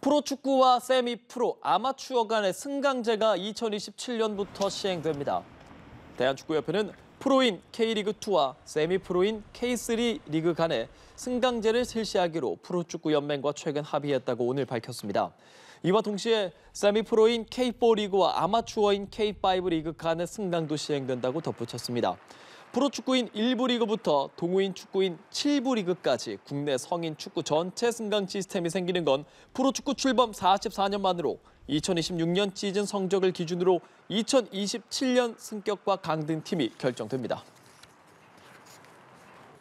프로축구와 세미프로, 아마추어 간의 승강제가 2027년부터 시행됩니다. 대한축구협회는 프로인 K리그2와 세미프로인 K3 리그 간의 승강제를 실시하기로 프로축구연맹과 최근 합의했다고 오늘 밝혔습니다. 이와 동시에 세미프로인 K4 리그와 아마추어인 K5 리그 간의 승강도 시행된다고 덧붙였습니다. 프로축구인 1부 리그부터 동호인 축구인 7부 리그까지 국내 성인 축구 전체 승강 시스템이 생기는 건 프로축구 출범 44년 만으로 2026년 시즌 성적을 기준으로 2027년 승격과 강등 팀이 결정됩니다.